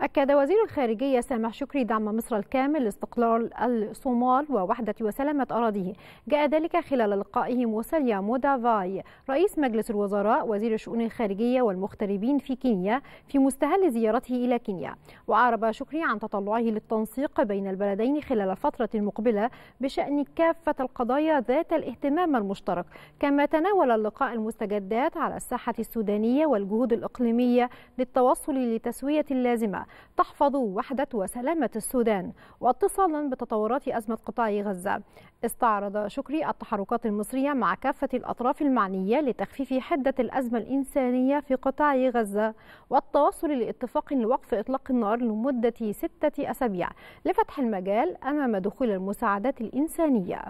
أكد وزير الخارجية سامح شكري دعم مصر الكامل لاستقلال الصومال ووحدة وسلامة أراضيه جاء ذلك خلال لقائه موساليا مودافاي رئيس مجلس الوزراء وزير الشؤون الخارجية والمغتربين في كينيا في مستهل زيارته إلى كينيا وأعرب شكري عن تطلعه للتنسيق بين البلدين خلال الفترة المقبلة بشأن كافة القضايا ذات الاهتمام المشترك كما تناول اللقاء المستجدات على الساحة السودانية والجهود الإقليمية للتوصل لتسوية اللازمة تحفظ وحدة وسلامة السودان واتصالا بتطورات أزمة قطاع غزة استعرض شكري التحركات المصرية مع كافة الأطراف المعنية لتخفيف حدة الأزمة الإنسانية في قطاع غزة والتوصل لاتفاق لوقف إطلاق النار لمدة ستة أسابيع لفتح المجال أمام دخول المساعدات الإنسانية